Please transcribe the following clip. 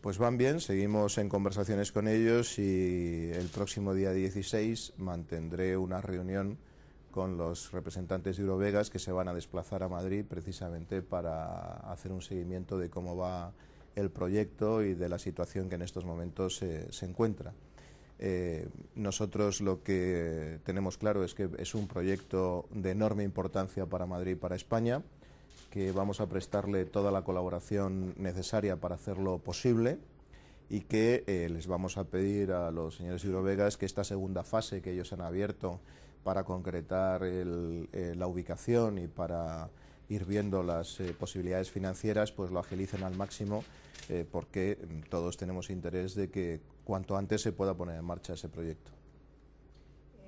Pues van bien, seguimos en conversaciones con ellos y el próximo día 16 mantendré una reunión con los representantes de Eurovegas que se van a desplazar a Madrid precisamente para hacer un seguimiento de cómo va el proyecto y de la situación que en estos momentos se, encuentra. Eh, nosotros lo que tenemos claro es que es un proyecto de enorme importancia para Madrid y para España que vamos a prestarle toda la colaboración necesaria para hacerlo posible y que eh, les vamos a pedir a los señores Eurovegas que esta segunda fase que ellos han abierto para concretar eh, la ubicación y para ir viendo las eh, posibilidades financieras, pues lo agilicen al máximo porque todos tenemos interés de que cuanto antes se pueda poner en marcha ese proyecto.